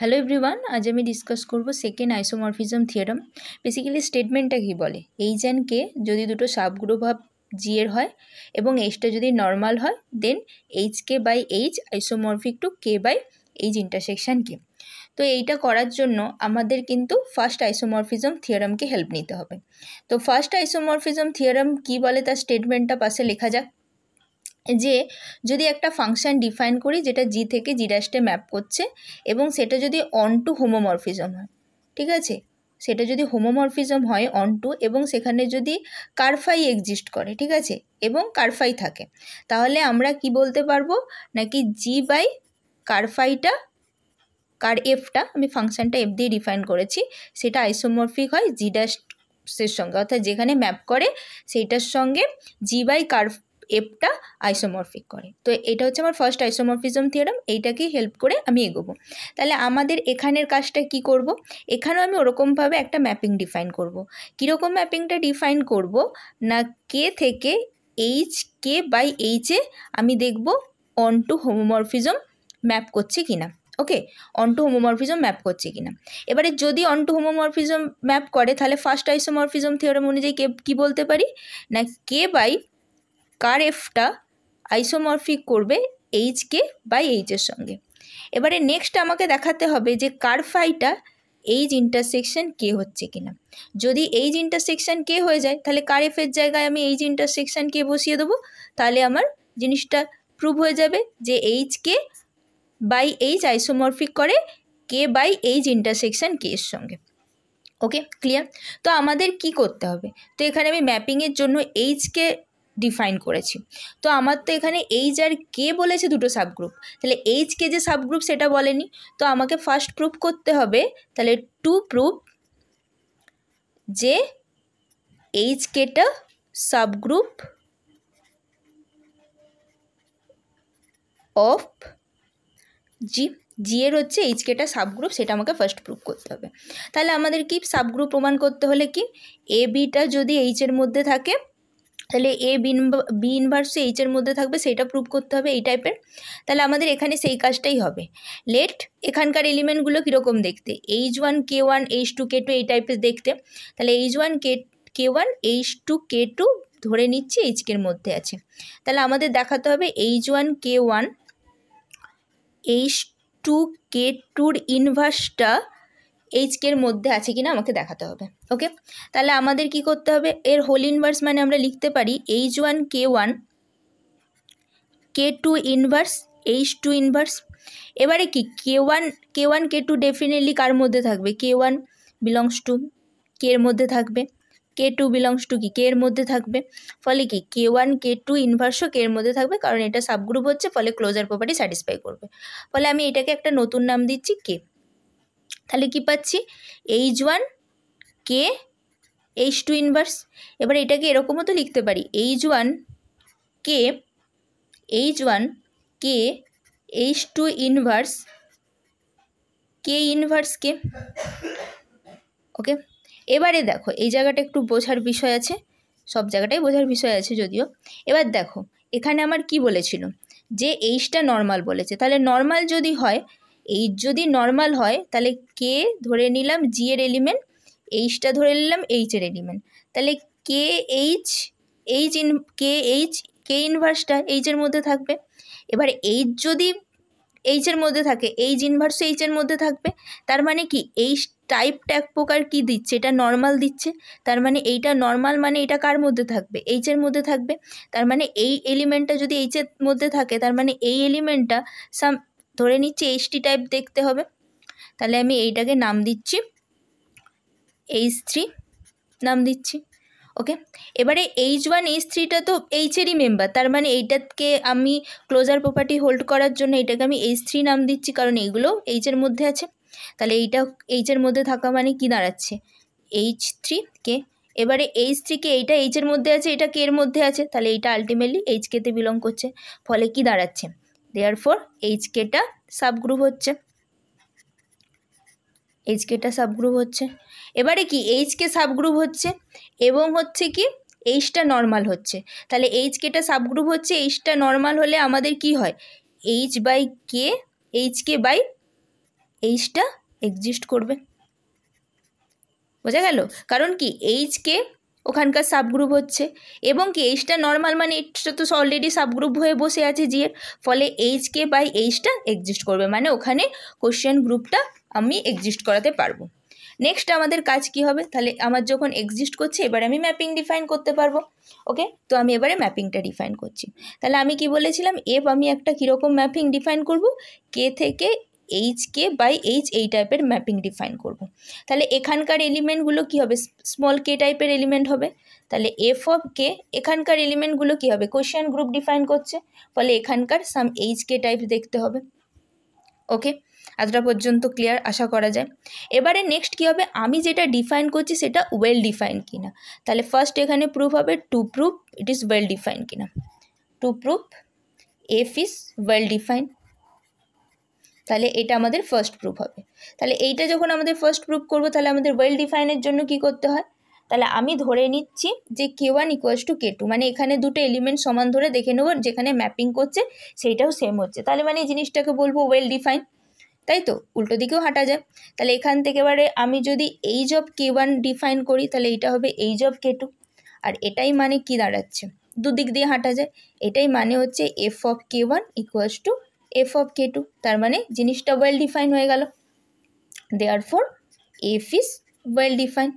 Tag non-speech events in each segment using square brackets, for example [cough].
Hello everyone আজ আমি discuss করব সেকেন্ড আইসোমরফিজম থিওরাম বেসিক্যালি স্টেটমেন্টটা কী বলে এইচ অ্যান্ড কে যদি দুটো সাবগ্রুভাব জি এর হয় এবং এইচটা যদি নর্মাল হয় then H K by H isomorphic to K by H intersection K তো এইটা করার জন্য আমাদের কিন্তু ফার্স্ট আইসোমরফিজম থিওরামকে হেল্প নিতে হবে তো ফার্স্ট আইসোমরফিজম থিওরাম কী বলে তার স্টেটমেন্টটা পাশে লেখা যাক যে যদি একটা ফাংশান ডিফাইন করি যেটা জি থেকে জি ড্যাশটে ম্যাপ করছে এবং সেটা যদি অন টু হোমোমরফিজম হয় ঠিক আছে সেটা যদি হোমোমরফিজম হয় অন টু এবং সেখানে যদি কারফাই এক্সিস্ট করে ঠিক আছে এবং কারফাই থাকে তাহলে আমরা কি বলতে পারবো নাকি জি বাই কারফাইটা কার এফটা আমি ফাংশানটা এফ দিয়ে ডিফাইন করেছি সেটা আইসোমরফিক হয় জি ড্যাশ সঙ্গে অর্থাৎ যেখানে ম্যাপ করে সেইটার সঙ্গে জি বাই কার এপটা আইসোমরফিক করে তো এটা হচ্ছে আমার ফার্স্ট আইসোমরফিজম থিওরাম এইটাকে হেল্প করে আমি এগোবো তাহলে আমাদের এখানের কাজটা কি করব এখানেও আমি ওরকমভাবে একটা ম্যাপিং ডিফাইন করব কীরকম ম্যাপিংটা ডিফাইন করব না কে থেকে এইচ কে বাই এইচে আমি দেখব অন টু হোমোমরফিজম ম্যাপ করছে কিনা okay onto homomorphism map করছে কিনা এবারে যদি অন টু হোমোমরফিজম ম্যাপ করে তাহলে ফার্স্ট আইসোমরফিজম থিওরাম অনুযায়ী কে কী বলতে পারি না কে বাই কার এফটা আইসোমরফিক করবে এইচকে বাই এইচের সঙ্গে এবারে নেক্সট আমাকে দেখাতে হবে যে কার ফাইটা এইজ ইন্টারসেকশন কে হচ্ছে কিনা যদি এইজ ইন্টারসেকশন কে হয়ে যায় তাহলে কার এফের জায়গায় আমি এইজ ইন্টারসেকশন কে বসিয়ে দেবো তাহলে আমার জিনিসটা প্রুভ হয়ে যাবে যে H K by H isomorphic করে K by H intersection K এর সঙ্গে ওকে ক্লিয়ার তো আমাদের কি করতে হবে তো এখানে আমি ম্যাপিংয়ের জন্য এইচকে ডিফাইন করেছি তো আমার তো এখানে এইচ আর কে বলেছে দুটো সাবগ্রুপ তাহলে এইচ কে যে সাবগ্রুপ সেটা বলেনি তো আমাকে ফার্স্ট প্রুফ করতে হবে তাহলে টু প্রুফ যে এইচ কেটা সাবগ্রুপ অফ জি জি এর হচ্ছে এইচকেটা সাবগ্রুপ সেটা আমাকে ফার্স্ট প্রুফ করতে হবে তাহলে আমাদের কি সাবগ্রুপ প্রমাণ করতে হলে কি এ বিটা যদি এইচের মধ্যে থাকে তাহলে এ বিন বি ইনভার্স এইচের মধ্যে থাকবে সেটা প্রুভ করতে হবে এই টাইপের তাহলে আমাদের এখানে সেই কাজটাই হবে লেট এখানকার এলিমেন্টগুলো কীরকম দেখতে H one K one H two K two এই টাইপের দেখতে তাহলে H one K K one H two K two ধরে নিচ্ছে এইচকের মধ্যে আছে তাহলে আমাদের দেখাতে হবে H one K one H two K টুর ইনভার্সটা এইচকের মধ্যে আছে কিনা আমাকে দেখাতে হবে ওকে তাহলে আমাদের কি করতে হবে এর হোল ইনভার্স মানে আমরা লিখতে পারি H one K one K two inverse H two inverse এবারে কি K one K one K two definitely কার মধ্যে থাকবে K one belongs to K এর মধ্যে থাকবে কে টু বিলংস টু কি কে এর মধ্যে থাকবে ফলে কি কে ওয়ান কে টু ইনভার্সও কে এর মধ্যে থাকবে কারণ এটা সাবগ্রুপ হচ্ছে ফলে ক্লোজার প্রপার্টি স্যাটিসফাই করবে ফলে আমি এটাকে একটা নতুন নাম দিচ্ছি কে তাহলে কি পাচ্ছি H one K H two inverse এবার এটাকে এরকমও তো লিখতে পারি H one K H one K H two inverse K inverse K okay এবারে দেখো এই জায়গাটা একটু বোঝার বিষয় আছে সব জায়গাটাই বোঝার বিষয় আছে যদিও এবার দেখো এখানে আমার কি বলেছিল যে এইচটা নর্মাল বলেছে তাহলে নর্মাল যদি হয় এইচ যদি নর্মাল হয় তাহলে কে ধরে নিলাম জি এর এলিমেন্ট এইচটা ধরে নিলাম এইচ এর এলিমেন্ট তাহলে K H H in K H K ইনভার্সটা এইচের মধ্যে থাকবে এবার এইচ যদি এইচের মধ্যে থাকে এইচ ইনভার্স এইচের মধ্যে থাকবে তার মানে কি এইচ টাইপটা এক প্রকার কী দিচ্ছে এটা নর্মাল দিচ্ছে তার মানে এইটা নর্মাল মানে এটা কার মধ্যে থাকবে এইচের মধ্যে থাকবে তার মানে এই এলিমেন্টটা যদি এইচের মধ্যে থাকে তার মানে এই এলিমেন্টটা সাম ধরে নিচ্ছি এইচ টি টাইপ দেখতে হবে তাহলে আমি এইটাকে নাম দিচ্ছি এইচ থ্রি নাম দিচ্ছি ওকে এবারে এইচ ওয়ান এইচ থ্রিটা তো এইচেরই মেম্বার তার মানে এইটাকে আমি ক্লোজার প্রপার্টি হোল্ড করার জন্য এটাকে আমি এইচ থ্রি নাম দিচ্ছি কারণ এইগুলো এইচের মধ্যে আছে তাহলে এইটা এইচের মধ্যে থাকা মানে কী দাঁড়াচ্ছে এইচ থ্রি কে এবারে এইচ থ্রিকে এইটা এইচের মধ্যে আছে এটা কে এর মধ্যে আছে তাহলে এইটা আলটিমেটলি এইচ কেতে বিলং করছে ফলে কি দাঁড়াচ্ছে দেয়ার ফোর এইচকেটা সাবগ্রুপ হচ্ছে এইচকেটা সাবগ্রুপ হচ্ছে এবারে কি এইচকে সাবগ্রুপ হচ্ছে এবং হচ্ছে কি এইচটা নর্মাল হচ্ছে তাহলে এইচকেটা সাবগ্রুপ হচ্ছে এইচটা নর্মাল হলে আমাদের কি হয় H by K HK by এইচটা এক্সিস্ট করবে বোঝা গেল কারণ কি এইচকে ওখানকার সাবগ্রুপ হচ্ছে এবং কি এইচটা নর্মাল মানে এইচটা তো অলরেডি সাবগ্রুপ হয়ে বসে আছে জি এর ফলে এইচকে বাই এইচটা এক্সিস্ট করবে মানে ওখানে কোশ্চেন গ্রুপটা আমি এক্সিস্ট করাতে পারবো নেক্সট আমাদের কাজ কি হবে তাহলে আমার যখন এক্সিস্ট করছে এবার আমি ম্যাপিং ডিফাইন করতে পারবো ওকে তো আমি এবারে ম্যাপিংটা ডিফাইন করছি তাহলে আমি কি বলেছিলাম এফ আমি একটা কীরকম ম্যাপিং ডিফাইন করব কে থেকে এইচ কে বাই এইচ এই টাইপের ম্যাপিং ডিফাইন করব। তাহলে এখানকার এলিমেন্টগুলো কি হবে স্মল কে টাইপের এলিমেন্ট হবে তাহলে এফ অফ কে এখানকার এলিমেন্টগুলো কি হবে কোশ্চেন গ্রুপ ডিফাইন করছে ফলে এখানকার সাম এইচ কে টাইপ দেখতে হবে ওকে এতটা পর্যন্ত ক্লিয়ার আশা করা যায় এবারে নেক্সট কি হবে আমি যেটা ডিফাইন করছি সেটা ওয়েল ডিফাইন কিনা তাহলে ফার্স্ট এখানে প্রুফ হবে to proof it is well define কিনা to proof f is well define তাহলে এটা আমাদের ফার্স্ট প্রুফ হবে তাহলে এইটা যখন আমাদের ফার্স্ট প্রুফ করব তাহলে আমাদের ওয়েল ডিফাইনের জন্য কি করতে হয় তাহলে আমি ধরে নিচ্ছি যে K one equals to K two মানে এখানে দুটো এলিমেন্ট সমান ধরে দেখে নেব যেখানে ম্যাপিং করছে সেইটাও সেম হচ্ছে তাহলে মানে এই জিনিসটাকে বলবো ওয়েল ডিফাইন তাই তো উল্টো দিকেও হাঁটা যায় তাহলে এখান থেকে এবারে আমি যদি এই জব কে ওয়ান ডিফাইন করি তাহলে এইটা হবে এই জব কে টু আর এটাই মানে কি দাঁড়াচ্ছে দুদিক দিয়ে হাঁটা যায় এটাই মানে হচ্ছে F of K one equals to F of K two তার মানে জিনিসটা ওয়েল ডিফাইন হয়ে গেল therefore F is well define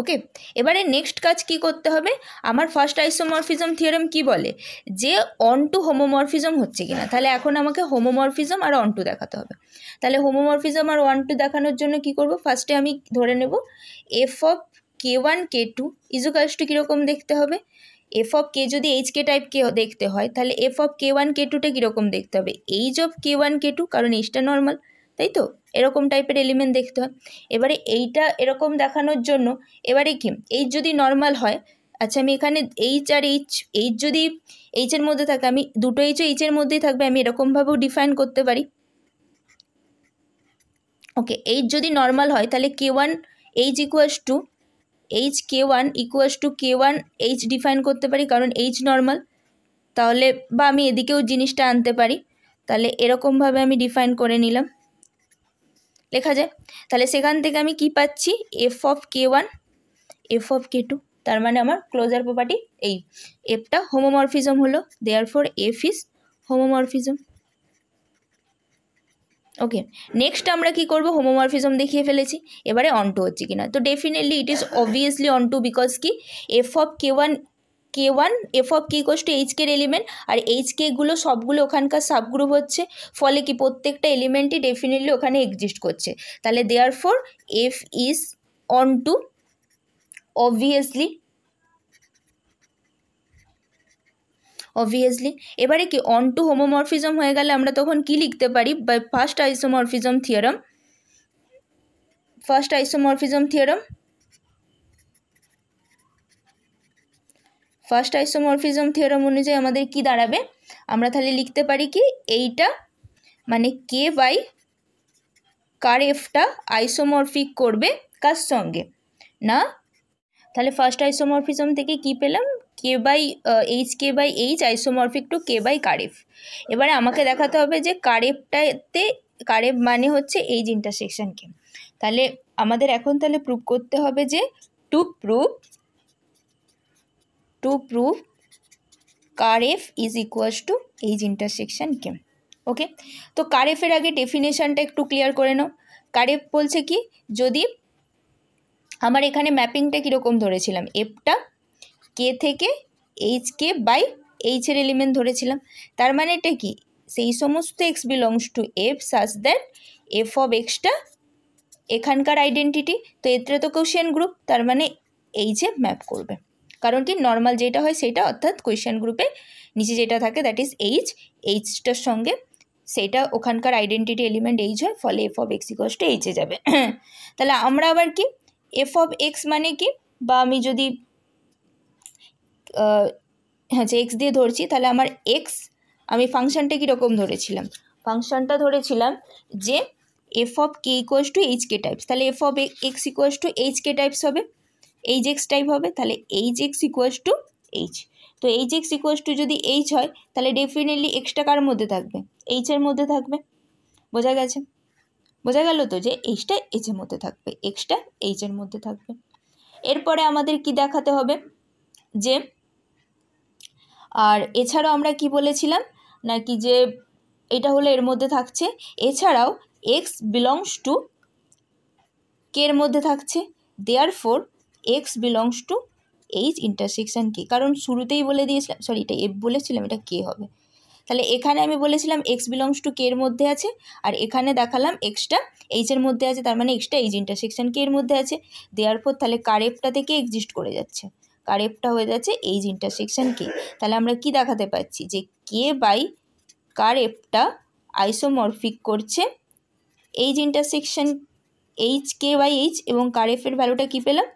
okay এবারে নেক্সট কাজ কি করতে হবে আমার ফার্স্ট আইসোমরফিজম থিওরেম কি বলে যে অন টু হোমোমরফিজম হচ্ছে কিনা তাহলে এখন আমাকে হোমোমরফিজম আর অন টু দেখাতে হবে তাহলে হোমোমরফিজম আর ওয়ান টু দেখানোর জন্য কি করব ফার্স্টে আমি ধরে নেব F of K one K two equals to কীরকম দেখতে হবে এফ অফ কে যদি এইচ কে টাইপ কে দেখতে হয় তাহলে F of K one K টুটা কীরকম দেখতে হবে H of K one K two কারণ এইচটা নর্মাল তাই তো এরকম টাইপের এলিমেন্ট দেখতে হয় এবারে এইটা এরকম দেখানোর জন্য এবারে কি এইচ যদি নর্মাল হয় আচ্ছা আমি এখানে এইচ আর এইচ এইচ যদি এইচের মধ্যে থাকে আমি দুটো এইচ এইচের মধ্যেই থাকবে আমি এরকমভাবেও ডিফাইন করতে পারি ওকে এইচ যদি নর্মাল হয় তাহলে K one H equals to H K one equals to K one H define করতে পারি কারণ এইচ নর্মাল তাহলে বা আমি এদিকেও জিনিসটা আনতে পারি তাহলে এরকমভাবে আমি ডিফাইন করে নিলাম লেখা যায় তাহলে সেখান থেকে আমি কি পাচ্ছি F of K one F of K two তার মানে আমার ক্লোজার প্রপার্টি এই এফটা হোমোমরফিজম হলো therefore F is homomorphism okay next আমরা কি করব হোমোমরফিজম দেখিয়ে ফেলেছি এবারে অন টু হচ্ছে কিনা তো definitely it is obviously to because কি F of K one K one F of K equals to H কের এলিমেন্ট আর এইচ কেগুলো সবগুলো ওখানকার সাবগ্রুপ হচ্ছে ফলে কি প্রত্যেকটা এলিমেন্টই ডেফিনেটলি ওখানে এক্সিস্ট করছে তাহলে therefore F is onto obviously obviously এবারে কি অন টু হোমোমরফিজম হয়ে গেলে আমরা তখন কি লিখতে পারি by first isomorphism theorem first isomorphism theorem first isomorphism theorem অনুযায়ী আমাদের কি দাঁড়াবে আমরা তাহলে লিখতে পারি কি এইটা মানে কে বাই কার এফটা আইসোমরফিক করবে কার সঙ্গে না তাহলে ফার্স্ট আইসোমরফিজম থেকে কি পেলাম K by H K by H isomorphic to K by ker F এবারে আমাকে দেখাতে হবে যে কারেফটাতে কারেফ মানে হচ্ছে এইচ ইন্টারসেকশানকে তাহলে আমাদের এখন তাহলে প্রুভ করতে হবে যে to prove to prove ker F is equals to H intersection K okay তো কারেফের আগে ডেফিনেশানটা একটু ক্লিয়ার করে নাও কারেফ বলছে কি যদি আমার এখানে ম্যাপিংটা কীরকম ধরেছিলাম এফটা কে থেকে এইচ কে বাই এইচের এলিমেন্ট ধরেছিলাম তার মানে এটা কি সেই সমস্ত X belongs to F such that F of এক্সটা এখানকার আইডেন্টিটি তো এতে তো কোশ্চেন গ্রুপ তার মানে এইচে ম্যাপ করবে কারণ কি নর্মাল যেটা হয় সেটা অর্থাৎ কোয়েশ্চেন গ্রুপে নিচে যেটা থাকে দ্যাট ইজ এইচ এইচটার সঙ্গে সেটা ওখানকার আইডেন্টিটি এলিমেন্ট এইচ হয় ফলে এফ অফ এক্স টু এইচে যাবে [clears throat] তাহলে আমরা আবার কি এফ অফ এক্স মানে কি বা আমি যদি আচ্ছা হ্যাঁ, এক্স দিয়ে ধরছি তাহলে আমার এক্স আমি ফাংশানটা কীরকম ধরেছিলাম ফাংশানটা ধরেছিলাম যে F of K equals to H K types তাহলে F of X equals to H K types হবে এইচ এক্স টাইপ হবে তাহলে H X equals to H তো এইচ এক্স ইকোয়াস টু যদি এইচ হয় তাহলে ডেফিনেটলি এক্সটা কার মধ্যে থাকবে এইচের মধ্যে থাকবে বোঝা গেছে বোঝা গেল তো যে এইচটা এইচের মধ্যে থাকবে এক্সটা এইচের মধ্যে থাকবে এরপরে আমাদের কি দেখাতে হবে যে আর এছাড়াও আমরা কি বলেছিলাম নাকি যে এটা হলো এর মধ্যে থাকছে এছাড়াও এক্স বিলংস টু কের মধ্যে থাকছে therefore X belongs to H intersection K কারণ শুরুতেই বলে দিয়েছিলাম সরি এটা এফ বলেছিলাম এটা কে হবে তাহলে এখানে আমি বলেছিলাম এক্স বিলংস টু কে এর মধ্যে আছে আর এখানে দেখালাম এক্সটা এইচের মধ্যে আছে তার মানে এক্সটা এইচ ইন্টারসেকশান কে এর মধ্যে আছে দেওয়ার পর তাহলে কারেপটা থেকে এক্সিস্ট করে যাচ্ছে কারেপটা হয়ে যাচ্ছে এইজ ইন্টারসেকশান কে তাহলে আমরা কি দেখাতে পাচ্ছি যে কে বাই কারেপটা আইসোমরফিক করছে H intersection H K by H এবং কারেফের ভ্যালুটা কি পেলাম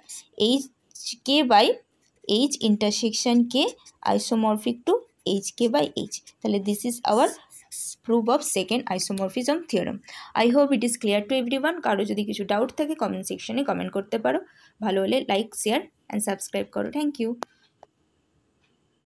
H K by H intersection K isomorphic to H K by H তাহলে this is our prove of second isomorphism theorem I hope it is clear to everyone কারো যদি কিছু doubt থাকে কমেন্ট সেকশনে কমেন্ট করতে পারো ভালো হলে লাইক শেয়ার অ্যান্ড সাবস্ক্রাইব করো থ্যাংক ইউ